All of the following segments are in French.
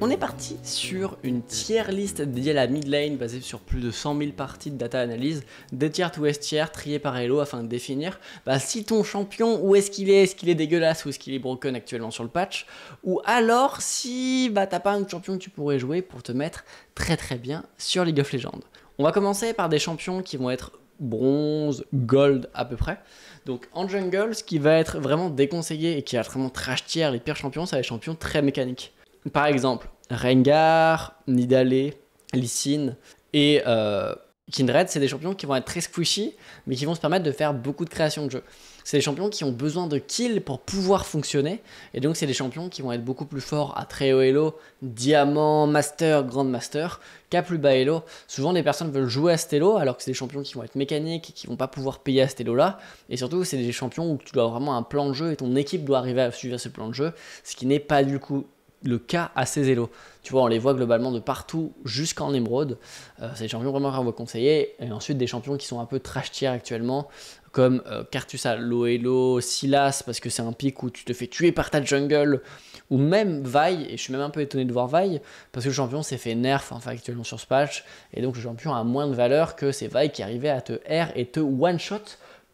On est parti sur une tier liste dédiée à la mid lane basée sur plus de 100 000 parties de data analyse, des tiers to S tiers triés par Elo afin de définir bah, si ton champion, où est-ce qu'il est, est-ce qu'il est, dégueulasse ou est-ce qu'il est broken actuellement sur le patch, ou alors si bah, t'as pas un champion que tu pourrais jouer pour te mettre très très bien sur League of Legends. On va commencer par des champions qui vont être bronze, gold à peu près. Donc en jungle, ce qui va être vraiment déconseillé et qui est vraiment trash tier, les pires champions, c'est les champions très mécaniques. Par exemple, Rengar, Nidalee, Lissine et euh, Kindred, c'est des champions qui vont être très squishy, mais qui vont se permettre de faire beaucoup de créations de jeu. C'est des champions qui ont besoin de kills pour pouvoir fonctionner, et donc c'est des champions qui vont être beaucoup plus forts à très haut Elo, Diamant, Master, Grand Master, qu'à plus bas Elo. Souvent les personnes veulent jouer à cet Elo, alors que c'est des champions qui vont être mécaniques, qui qui vont pas pouvoir payer à cet Elo là, et surtout c'est des champions où tu dois avoir vraiment un plan de jeu, et ton équipe doit arriver à suivre ce plan de jeu, ce qui n'est pas du coup le cas à ces élos. Tu vois, on les voit globalement de partout jusqu'en émeraude. Euh, c'est des champions vraiment à vous conseiller. Et ensuite, des champions qui sont un peu trash tier actuellement, comme Cartus euh, à Silas, parce que c'est un pic où tu te fais tuer par ta jungle, ou même Vaille, et je suis même un peu étonné de voir Vaille, parce que le champion s'est fait nerf enfin, actuellement sur ce patch, et donc le champion a moins de valeur que ces Vaille qui arrivaient à te R et te one-shot,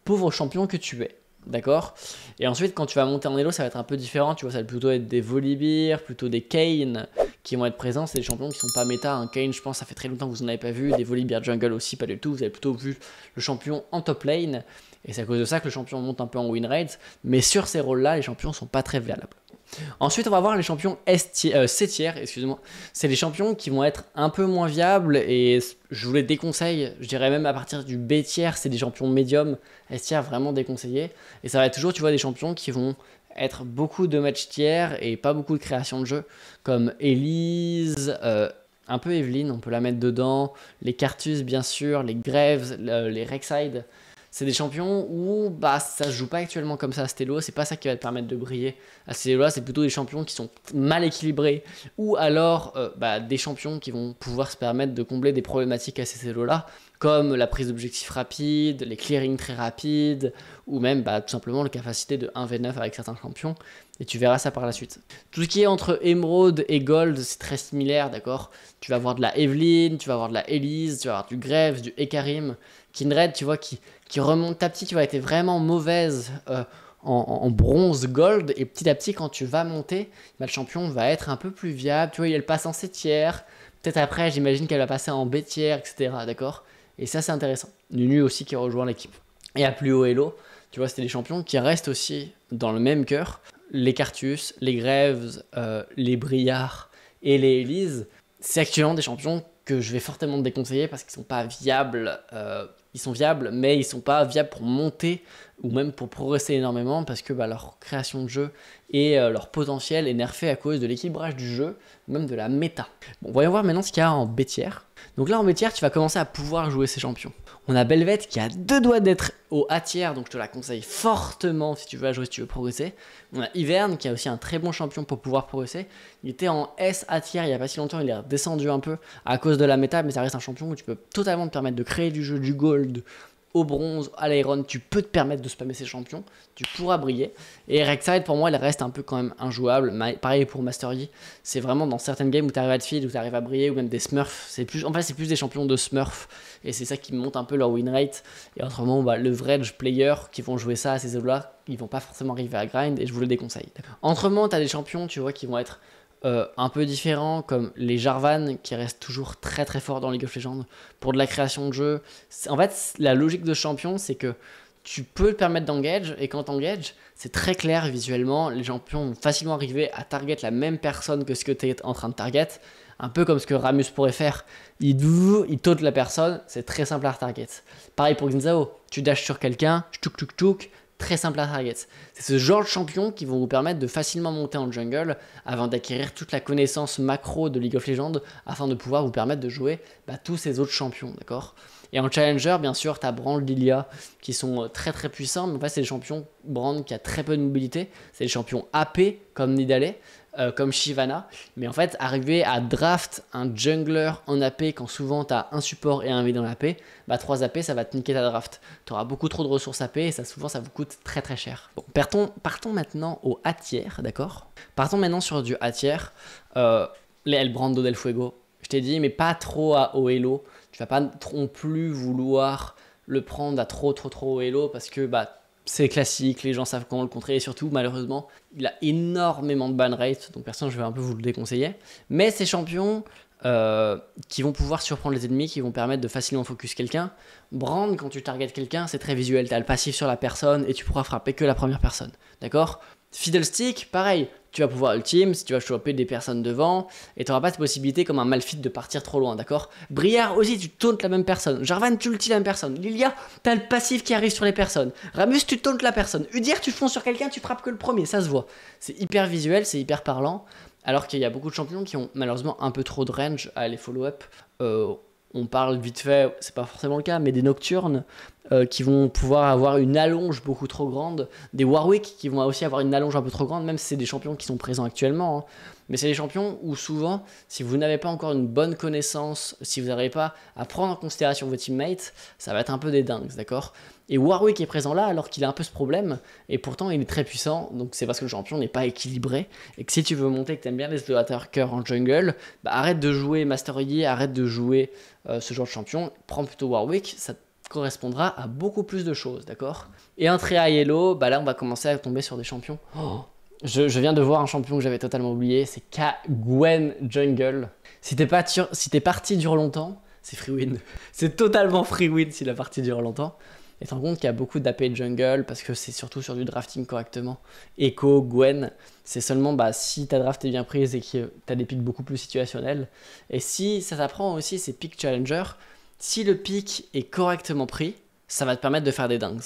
pauvre champion que tu es. D'accord Et ensuite, quand tu vas monter en elo ça va être un peu différent. Tu vois, ça va plutôt être des Volibear, plutôt des Kane qui vont être présents. C'est des champions qui sont pas méta. Un hein. Kane, je pense, ça fait très longtemps que vous n'en avez pas vu. Des Volibear Jungle aussi, pas du tout. Vous avez plutôt vu le champion en top lane. Et c'est à cause de ça que le champion monte un peu en win rate. Mais sur ces rôles-là, les champions sont pas très valables. Ensuite, on va voir les champions C tiers, euh, excusez-moi. C'est les champions qui vont être un peu moins viables et je vous les déconseille. Je dirais même à partir du B tiers, c'est des champions médiums S tiers vraiment déconseillés Et ça va être toujours, tu vois, des champions qui vont être beaucoup de match tiers et pas beaucoup de création de jeu, comme Elise, euh, un peu Evelyn, on peut la mettre dedans, les Cartus bien sûr, les Graves, les Rexide c'est des champions où bah, ça se joue pas actuellement comme ça à Stello, c'est pas ça qui va te permettre de briller. À ces c'est plutôt des champions qui sont mal équilibrés ou alors euh, bah, des champions qui vont pouvoir se permettre de combler des problématiques à ces là comme la prise d'objectifs rapide, les clearings très rapides, ou même bah, tout simplement la capacité de 1v9 avec certains champions, et tu verras ça par la suite. Tout ce qui est entre émeraude et gold, c'est très similaire, d'accord Tu vas avoir de la Evelyn, tu vas avoir de la Elise, tu vas avoir du Graves, du Ekarim, Kindred, tu vois, qui, qui remonte à petit, tu vois, être vraiment mauvaise euh, en, bronze gold, et petit à petit, quand tu vas monter, bah, le champion va être un peu plus viable, tu vois, il passe en 7 tiers, peut-être après, j'imagine qu'elle va passer en B tiers, etc., d'accord et ça, c'est intéressant. Nunu aussi qui rejoint l'équipe. Et à plus haut elo, tu vois, c'était des champions qui restent aussi dans le même cœur. Les Cartus, les Grèves, euh, les Briards et les Elise. c'est actuellement des champions que je vais fortement déconseiller parce qu'ils ne sont pas viables euh, ils sont viables, mais ils sont pas viables pour monter ou même pour progresser énormément parce que bah, leur création de jeu et euh, leur potentiel est nerfé à cause de l'équilibrage du jeu, même de la méta. Bon, voyons voir maintenant ce qu'il y a en bêtière. Donc là, en bêtière, tu vas commencer à pouvoir jouer ces champions. On a Belvette qui a deux doigts d'être au A tiers, donc je te la conseille fortement si tu veux la jouer, si tu veux progresser. On a Hiverne qui a aussi un très bon champion pour pouvoir progresser. Il était en S A tiers il y a pas si longtemps, il est descendu un peu à cause de la méta, mais ça reste un champion où tu peux totalement te permettre de créer du jeu, du goal, au bronze, à l'iron, tu peux te permettre de spammer ces champions, tu pourras briller. Et Rek'Sai, pour moi, elle reste un peu quand même injouable. Pareil pour Master Yi, c'est vraiment dans certaines games où tu arrives à te feed, où tu arrives à briller, ou même des smurfs. C'est plus, en fait, c'est plus des champions de smurf, et c'est ça qui monte un peu leur win rate. Et autrement, bah, le vrai player qui vont jouer ça à ces zones ils vont pas forcément arriver à grind, et je vous le déconseille. Entrement, tu as des champions, tu vois, qui vont être euh, un peu différent, comme les Jarvan qui restent toujours très très forts dans League of Legends pour de la création de jeu. En fait, la logique de champion, c'est que tu peux te permettre d'engage et quand t'engages, c'est très clair visuellement. Les champions vont facilement arriver à target la même personne que ce que tu es en train de target. Un peu comme ce que Ramus pourrait faire. Il, il taute la personne, c'est très simple à retarget. Pareil pour Ginzao, tu dashes sur quelqu'un, chtouk tchouk tchouk, très simple à target. C'est ce genre de champion qui vont vous permettre de facilement monter en jungle avant d'acquérir toute la connaissance macro de League of Legends afin de pouvoir vous permettre de jouer bah, tous ces autres champions, d'accord et en challenger, bien sûr, tu as Brand, Lilia, qui sont euh, très très puissants, mais en fait, c'est des champions, Brand qui a très peu de mobilité, c'est des champions AP, comme Nidale, euh, comme Shivana. Mais en fait, arriver à draft un jungler en AP quand souvent tu as un support et un mid en AP, bah 3 AP ça va te niquer ta draft. Tu auras beaucoup trop de ressources AP et ça souvent ça vous coûte très très cher. Bon, partons, partons maintenant au A tier, d'accord Partons maintenant sur du A tier. Euh, les El Brando del Fuego, je t'ai dit, mais pas trop à Oelo tu vas pas non plus vouloir le prendre à trop trop trop hello parce que bah c'est classique, les gens savent comment le contrer et surtout malheureusement il a énormément de ban rate donc personne je vais un peu vous le déconseiller mais ces champions euh, qui vont pouvoir surprendre les ennemis, qui vont permettre de facilement focus quelqu'un. Brand, quand tu targetes quelqu'un, c'est très visuel, tu as le passif sur la personne et tu pourras frapper que la première personne. D'accord Fiddlestick, pareil, tu vas pouvoir ultime si tu vas choper des personnes devant et tu n'auras pas cette possibilité comme un malfit de partir trop loin, d'accord Briard aussi, tu tauntes la même personne. Jarvan, tu ultimes la même personne. Lilia, as le passif qui arrive sur les personnes. Ramus, tu tauntes la personne. Udir, tu fonds sur quelqu'un, tu frappes que le premier, ça se voit. C'est hyper visuel, c'est hyper parlant. Alors qu'il y a beaucoup de champions qui ont malheureusement un peu trop de range à les follow-up. Euh, on parle vite fait, c'est pas forcément le cas, mais des nocturnes, euh, qui vont pouvoir avoir une allonge beaucoup trop grande, des Warwick qui vont aussi avoir une allonge un peu trop grande, même si c'est des champions qui sont présents actuellement. Hein. Mais c'est des champions où souvent, si vous n'avez pas encore une bonne connaissance, si vous n'arrivez pas à prendre en considération vos teammates, ça va être un peu des dingues, d'accord Et Warwick est présent là alors qu'il a un peu ce problème, et pourtant il est très puissant, donc c'est parce que le champion n'est pas équilibré, et que si tu veux monter, que t'aimes bien les cœur en jungle, bah, arrête de jouer Master Yi, arrête de jouer euh, ce genre de champion, prends plutôt Warwick, ça te correspondra à beaucoup plus de choses, d'accord Et un très à yellow, bah là on va commencer à tomber sur des champions. je, viens de voir un champion que j'avais totalement oublié, c'est k gwen Jungle. Si t'es parti dur longtemps, c'est free win. c'est totalement free win si la partie dure longtemps. Et te rends compte qu'il y a beaucoup d'AP jungle parce que c'est surtout sur du drafting correctement. Echo, Gwen, c'est seulement bah, si ta draft est bien prise et que t'as des picks beaucoup plus situationnels. Et si ça t'apprend aussi ces pick challenger, si le pic est correctement pris, ça va te permettre de faire des dingues.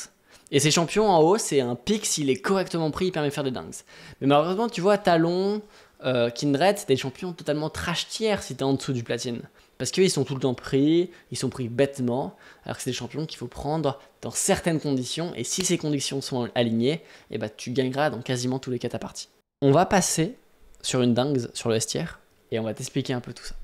Et ces champions en haut, c'est un pic, s'il est correctement pris, il permet de faire des dingues. Mais malheureusement, tu vois, Talon, euh, Kindred, c'est des champions totalement trash tiers si t'es en dessous du platine. Parce qu'ils sont tout le temps pris, ils sont pris bêtement, alors que c'est des champions qu'il faut prendre dans certaines conditions, et si ces conditions sont alignées, et eh bah, ben, tu gagneras dans quasiment tous les cas ta partie. On va passer sur une dingue sur le S et on va t'expliquer un peu tout ça.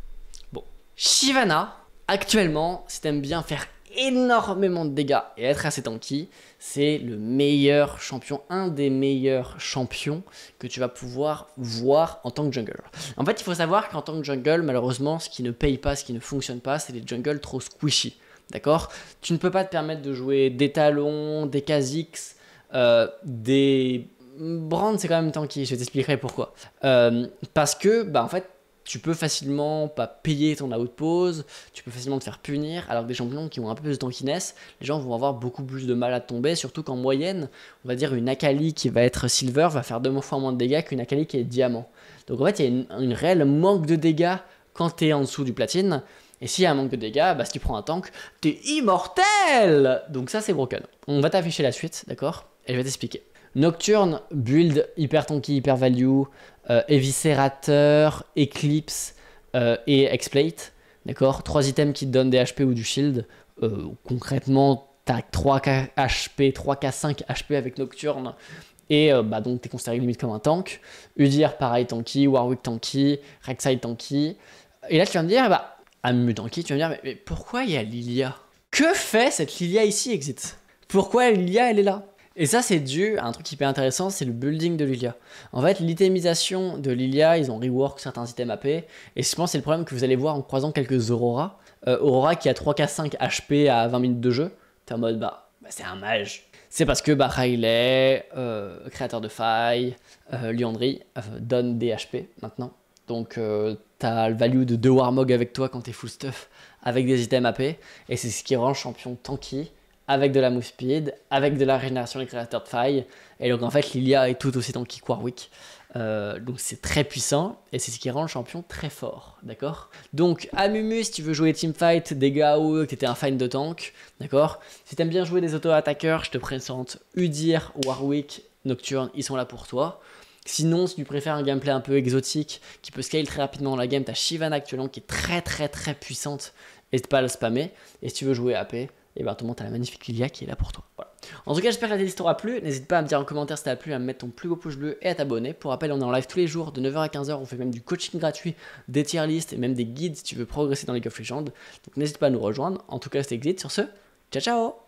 Bon, Shivana, Actuellement, si t'aimes bien faire énormément de dégâts et être assez tanky, c'est le meilleur champion, un des meilleurs champions que tu vas pouvoir voir en tant que jungle. En fait, il faut savoir qu'en tant que jungle, malheureusement, ce qui ne paye pas, ce qui ne fonctionne pas, c'est les jungles trop squishy. D'accord Tu ne peux pas te permettre de jouer des talons, des Kha'Zix, euh, des Brand, c'est quand même tanky, je t'expliquerai pourquoi. Euh, parce que, bah, en fait, tu peux facilement pas payer ton out-pause, tu peux facilement te faire punir, alors que des champions qui ont un peu plus de tankiness, les gens vont avoir beaucoup plus de mal à tomber, surtout qu'en moyenne, on va dire une Akali qui va être silver va faire deux fois moins de dégâts qu'une Akali qui est diamant. Donc en fait, il y a une, manque de dégâts quand t'es en dessous du platine, et s'il y a un manque de dégâts, bah si tu prends un tank, t'es immortel Donc ça, c'est broken. On va t'afficher la suite, d'accord Et je vais t'expliquer. Nocturne, build hyper tanky, hyper value, euh, éviscérateur, Eclipse euh, et Explate, D'accord Trois items qui te donnent des HP ou du shield. Euh, concrètement, t'as 3K HP, 3K 5 HP avec Nocturne. Et bah, donc, t'es considéré limite comme un tank. Udir, pareil, tanky. Warwick, tanky. Rek'Sai, tanky. Et là, tu viens de dire, bah, Amu, tanky. Tu viens de dire, mais, mais pourquoi il y a Lilia Que fait cette Lilia ici, Exit Pourquoi Lilia, elle est là et ça, c'est dû à un truc hyper intéressant, c'est le building de l'ILIA. En fait, l'itemisation de l'ILIA, ils ont rework certains items AP, et je pense que c'est le problème que vous allez voir en croisant quelques Aurora. Euh, Aurora qui a 3k5 HP à 20 minutes de jeu, t'es en mode, bah, bah, c'est un mage. C'est parce que bah, Riley, euh, créateur de faille, euh, Liandry, euh, donne des HP maintenant. Donc, t'as le value de deux Warmog avec toi quand t'es full stuff, avec des items AP, et c'est ce qui rend champion tanky avec de la speed, avec de la régénération des créateurs de failles. Et donc en fait, Lilia est tout aussi tanky que Warwick. Euh, donc c'est très puissant et c'est ce qui rend le champion très fort, d'accord Donc à si tu veux jouer teamfight, dégâts ou e, que t'étais un fan de tank, d'accord Si t'aimes bien jouer des auto-attaqueurs, je te présente Udir, Warwick, Nocturne, ils sont là pour toi. Sinon, si tu préfères un gameplay un peu exotique qui peut scale très rapidement dans la game, t'as Shivan actuellement qui est très très très puissante et pas la spammer. Et si tu veux jouer AP, et bah tout le monde a la magnifique Lilia qui est là pour toi. En tout cas, j'espère que la playlist t'aura plu. N'hésite pas à me dire en commentaire si t'as plu, à me mettre ton plus beau pouce bleu et à t'abonner. Pour rappel, on est en live tous les jours de 9h à 15h. On fait même du coaching gratuit, des tier lists et même des guides si tu veux progresser dans League of Legends. Donc n'hésite pas à nous rejoindre. En tout cas, c'était Exit. Sur ce, ciao ciao